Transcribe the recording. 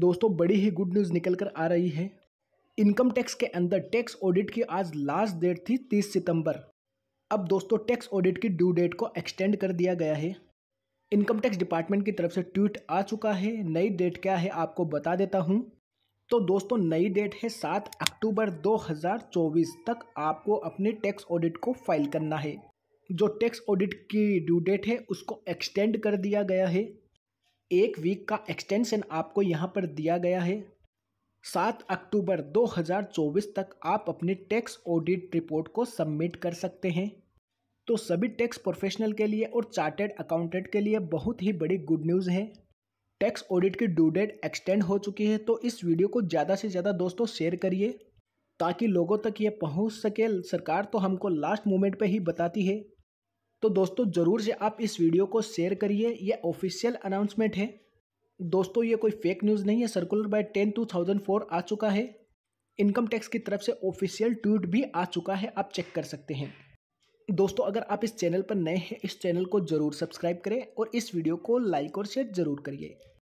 दोस्तों बड़ी ही good news निकल कर आ रही है इनकम टैक्स के अंदर टैक्स ऑडिट की आज लास्ट डेट थी 30 सितंबर अब दोस्तों टैक्स ऑडिट की ड्यू डेट को एक्सटेंड कर दिया गया है इनकम टैक्स डिपार्टमेंट की तरफ से ट्वीट आ चुका है नई डेट क्या है आपको बता देता हूँ तो दोस्तों नई डेट है सात अक्टूबर दो तक आपको अपने टैक्स ऑडिट को फाइल करना है जो टैक्स ऑडिट की ड्यू डेट है उसको एक्सटेंड कर दिया गया है एक वीक का एक्सटेंशन आपको यहाँ पर दिया गया है सात अक्टूबर 2024 तक आप अपने टैक्स ऑडिट रिपोर्ट को सबमिट कर सकते हैं तो सभी टैक्स प्रोफेशनल के लिए और चार्टेड अकाउंटेंट के लिए बहुत ही बड़ी गुड न्यूज़ है टैक्स ऑडिट की ड्यू डेट एक्सटेंड हो चुकी है तो इस वीडियो को ज़्यादा से ज़्यादा दोस्तों शेयर करिए ताकि लोगों तक ये पहुंच सके सरकार तो हमको लास्ट मोमेंट पे ही बताती है तो दोस्तों ज़रूर से आप इस वीडियो को शेयर करिए यह ऑफिशियल अनाउंसमेंट है दोस्तों ये कोई फेक न्यूज़ नहीं है circular by ten two thousand four आ चुका है इनकम टैक्स की तरफ से ऑफिशियल ट्वीट भी आ चुका है आप चेक कर सकते हैं दोस्तों अगर आप इस चैनल पर नए हैं इस चैनल को ज़रूर सब्सक्राइब करें और इस वीडियो को लाइक और शेयर ज़रूर करिए